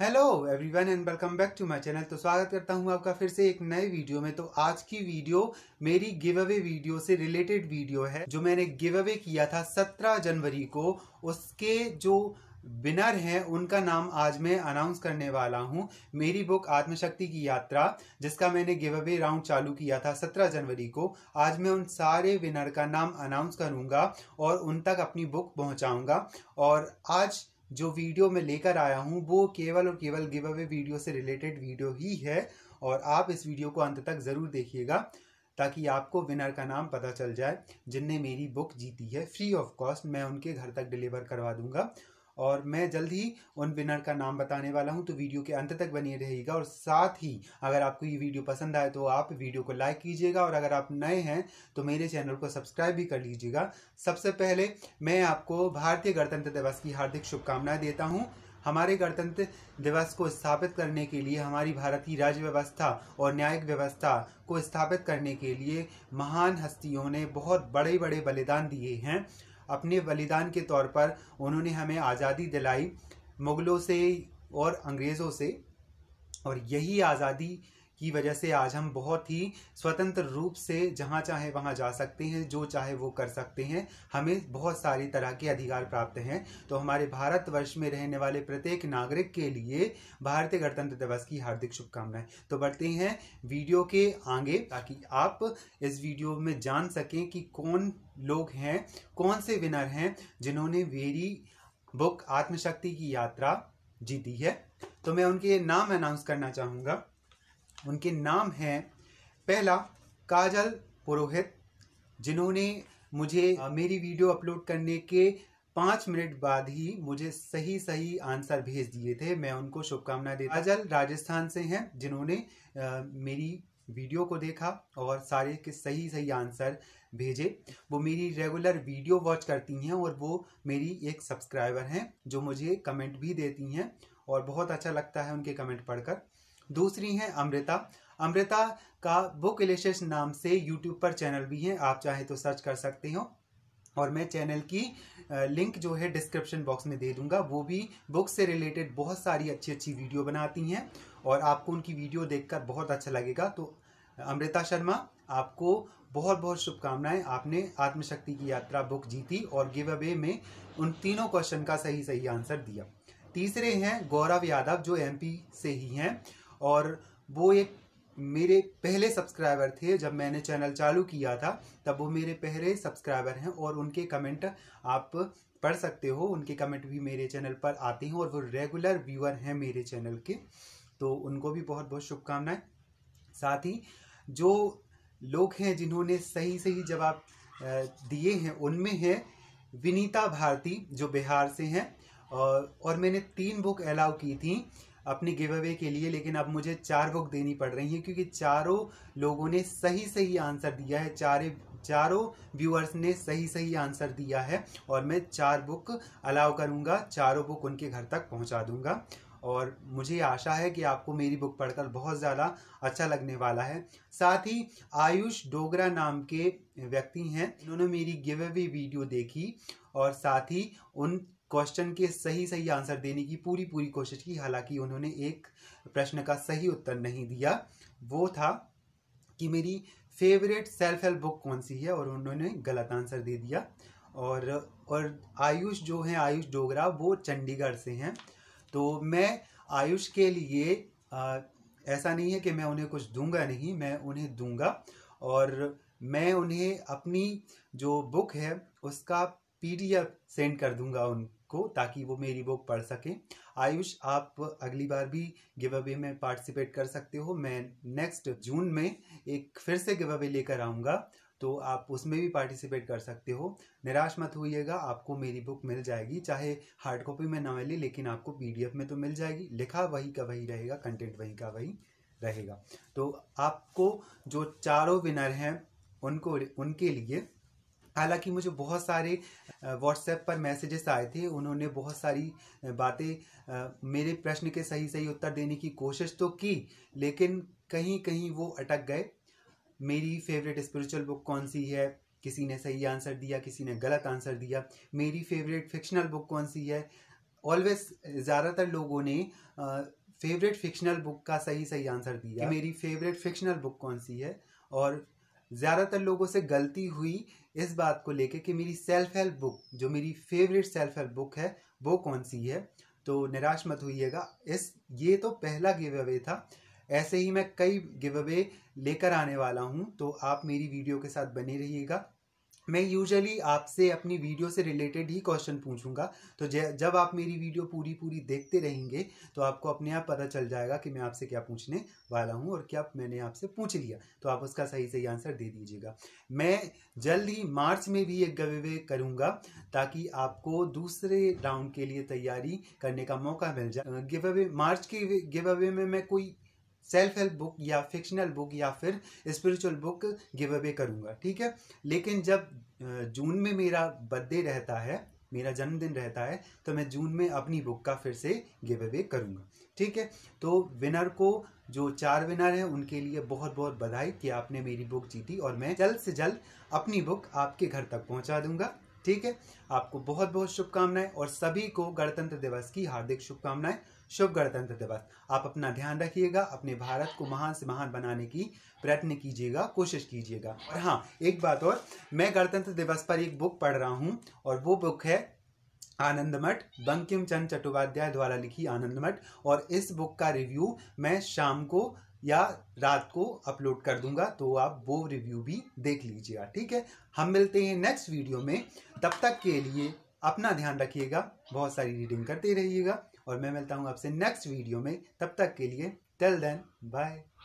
hello everyone and welcome back to my channel तो स्वागत करता हूं आपका फिर से एक नए वीडियो में तो आज की वीडियो मेरी गिव अवे वीडियो से रिलेटेड वीडियो है जो मैंने गिव अवे किया था 17 जनवरी को उसके जो विनर हैं उनका नाम आज मैं अनाउंस करने वाला हूं मेरी बुक आत्मशक्ति की यात्रा जिसका मैंने गिव अवे राउंड चालू किया था 17 जनवरी को आज मैं उन सारे विनर का नाम अनाउंस करूंगा और उन तक अपनी बुक पहुंचाऊंगा और आज जो वीडियो मैं लेकर आया हूँ वो केवल और केवल गिव अवे वीडियो से रिलेटेड वीडियो ही है और आप इस वीडियो को अंत तक ज़रूर देखिएगा ताकि आपको विनर का नाम पता चल जाए जिनने मेरी बुक जीती है फ्री ऑफ कॉस्ट मैं उनके घर तक डिलीवर करवा दूंगा और मैं जल्द ही उन विनर का नाम बताने वाला हूँ तो वीडियो के अंत तक बनी रहेगा और साथ ही अगर आपको ये वीडियो पसंद आए तो आप वीडियो को लाइक कीजिएगा और अगर आप नए हैं तो मेरे चैनल को सब्सक्राइब भी कर लीजिएगा सबसे पहले मैं आपको भारतीय गणतंत्र दिवस की हार्दिक शुभकामनाएं देता हूँ हमारे गणतंत्र दिवस को स्थापित करने के लिए हमारी भारत की राज्य व्यवस्था और न्यायिक व्यवस्था को स्थापित करने के लिए महान हस्तियों ने बहुत बड़े बड़े बलिदान दिए हैं अपने बलिदान के तौर पर उन्होंने हमें आज़ादी दिलाई मुग़लों से और अंग्रेज़ों से और यही आज़ादी की वजह से आज हम बहुत ही स्वतंत्र रूप से जहाँ चाहे वहाँ जा सकते हैं जो चाहे वो कर सकते हैं हमें बहुत सारी तरह के अधिकार प्राप्त हैं तो हमारे भारतवर्ष में रहने वाले प्रत्येक नागरिक के लिए भारतीय गणतंत्र दिवस की हार्दिक शुभकामनाएं तो बढ़ते हैं वीडियो के आगे ताकि आप इस वीडियो में जान सकें कि कौन लोग हैं कौन से विनर हैं जिन्होंने वेरी बुक आत्मशक्ति की यात्रा जीती है तो मैं उनके नाम अनाउंस करना चाहूँगा उनके नाम हैं पहला काजल पुरोहित जिन्होंने मुझे मेरी वीडियो अपलोड करने के पाँच मिनट बाद ही मुझे सही सही आंसर भेज दिए थे मैं उनको शुभकामनाएं देता काजल राजस्थान से हैं जिन्होंने मेरी वीडियो को देखा और सारे के सही सही आंसर भेजे वो मेरी रेगुलर वीडियो वॉच करती हैं और वो मेरी एक सब्सक्राइबर हैं जो मुझे कमेंट भी देती हैं और बहुत अच्छा लगता है उनके कमेंट पढ़कर दूसरी हैं अमृता अमृता का बुक इलेशेष नाम से यूट्यूब पर चैनल भी है आप चाहे तो सर्च कर सकते हो और मैं चैनल की लिंक जो है डिस्क्रिप्शन बॉक्स में दे दूंगा वो भी बुक से रिलेटेड बहुत सारी अच्छी अच्छी वीडियो बनाती हैं और आपको उनकी वीडियो देखकर बहुत अच्छा लगेगा तो अमृता शर्मा आपको बहुत बहुत शुभकामनाएं आपने आत्मशक्ति की यात्रा बुक जीती और गिव अवे में उन तीनों क्वेश्चन का सही सही आंसर दिया तीसरे हैं गौरव यादव जो एम से ही हैं और वो एक मेरे पहले सब्सक्राइबर थे जब मैंने चैनल चालू किया था तब वो मेरे पहले सब्सक्राइबर हैं और उनके कमेंट आप पढ़ सकते हो उनके कमेंट भी मेरे चैनल पर आते हैं और वो रेगुलर व्यूअर हैं मेरे चैनल के तो उनको भी बहुत बहुत शुभकामनाएं साथ ही जो लोग हैं जिन्होंने सही सही जवाब दिए हैं उनमें है विनीता भारती जो बिहार से हैं और, और मैंने तीन बुक अलाउ की थी अपनी गिव अवे के लिए लेकिन अब मुझे चार बुक देनी पड़ रही है क्योंकि चारों लोगों ने सही सही आंसर दिया है चारे चारों व्यूअर्स ने सही सही आंसर दिया है और मैं चार बुक अलाउ करूँगा चारों बुक उनके घर तक पहुँचा दूँगा और मुझे आशा है कि आपको मेरी बुक पढ़कर बहुत ज़्यादा अच्छा लगने वाला है साथ ही आयुष डोगरा नाम के व्यक्ति हैं इन्होंने मेरी गिव अवे वीडियो देखी और साथ ही उन क्वेश्चन के सही सही आंसर देने की पूरी पूरी कोशिश की हालांकि उन्होंने एक प्रश्न का सही उत्तर नहीं दिया वो था कि मेरी फेवरेट सेल्फ हेल्प बुक कौन सी है और उन्होंने गलत आंसर दे दिया और और आयुष जो हैं आयुष डोगरा वो चंडीगढ़ से हैं तो मैं आयुष के लिए आ, ऐसा नहीं है कि मैं उन्हें कुछ दूंगा नहीं मैं उन्हें दूंगा और मैं उन्हें अपनी जो बुक है उसका पीडीएफ सेंड कर दूंगा उन को ताकि वो मेरी बुक पढ़ सकें आयुष आप अगली बार भी गिव अवे में पार्टिसिपेट कर सकते हो मैं नेक्स्ट जून में एक फिर से गिव अवे लेकर आऊँगा तो आप उसमें भी पार्टिसिपेट कर सकते हो निराश मत होइएगा आपको मेरी बुक मिल जाएगी चाहे हार्ड कॉपी में ना मिले लेकिन आपको पीडीएफ में तो मिल जाएगी लिखा वही का वही रहेगा कंटेंट वही का वही रहेगा तो आपको जो चारों विनर हैं उनको उनके लिए हालांकि मुझे बहुत सारे व्हाट्सएप पर मैसेजेस आए थे उन्होंने बहुत सारी बातें मेरे प्रश्न के सही सही उत्तर देने की कोशिश तो की लेकिन कहीं कहीं वो अटक गए मेरी फेवरेट स्पिरिचुअल बुक कौन सी है किसी ने सही आंसर दिया किसी ने गलत आंसर दिया मेरी फेवरेट फिक्शनल बुक कौन सी है ऑलवेज ज़्यादातर लोगों ने फेवरेट फिक्शनल बुक का सही सही आंसर दिया मेरी फेवरेट फिक्शनल बुक कौन सी है और ज़्यादातर लोगों से गलती हुई इस बात को लेके कि मेरी सेल्फ हेल्प बुक जो मेरी फेवरेट सेल्फ हेल्प बुक है वो कौन सी है तो निराश मत होइएगा इस ये तो पहला गिव अवे था ऐसे ही मैं कई गिव अवे लेकर आने वाला हूँ तो आप मेरी वीडियो के साथ बने रहिएगा मैं यूजुअली आपसे अपनी वीडियो से रिलेटेड ही क्वेश्चन पूछूंगा तो जब आप मेरी वीडियो पूरी पूरी देखते रहेंगे तो आपको अपने आप पता चल जाएगा कि मैं आपसे क्या पूछने वाला हूँ और क्या मैंने आपसे पूछ लिया तो आप उसका सही सही आंसर दे दीजिएगा मैं जल्द ही मार्च में भी एक गवे करूँगा ताकि आपको दूसरे राउंड के लिए तैयारी करने का मौका मिल जाए गिव अवे मार्च के गिव अवे में मैं कोई सेल्फ हेल्प बुक या फिक्शनल बुक या फिर स्पिरिचुअल बुक गिव अवे करूँगा ठीक है लेकिन जब जून में मेरा बर्थडे रहता है मेरा जन्मदिन रहता है तो मैं जून में अपनी बुक का फिर से गिव अवे करूँगा ठीक है तो विनर को जो चार विनर हैं उनके लिए बहुत बहुत बधाई कि आपने मेरी बुक जीती और मैं जल्द से जल्द अपनी बुक आपके घर तक पहुँचा दूँगा ठीक है आपको बहुत बहुत शुभकामनाएं और सभी को गणतंत्र दिवस की हार्दिक शुभकामनाएं शुभ गणतंत्र दिवस आप अपना ध्यान रखिएगा अपने भारत को महान से महान बनाने की प्रयत्न कीजिएगा कोशिश कीजिएगा और हाँ एक बात और मैं गणतंत्र दिवस पर एक बुक पढ़ रहा हूँ और वो बुक है आनंदमठ बंकिम चंद चट्टोपाध्याय द्वारा लिखी आनंदमठ और इस बुक का रिव्यू मैं शाम को या रात को अपलोड कर दूंगा तो आप वो रिव्यू भी देख लीजिएगा ठीक है हम मिलते हैं नेक्स्ट वीडियो में तब तक के लिए अपना ध्यान रखिएगा बहुत सारी रीडिंग करते रहिएगा और मैं मिलता हूँ आपसे नेक्स्ट वीडियो में तब तक के लिए टेल देन बाय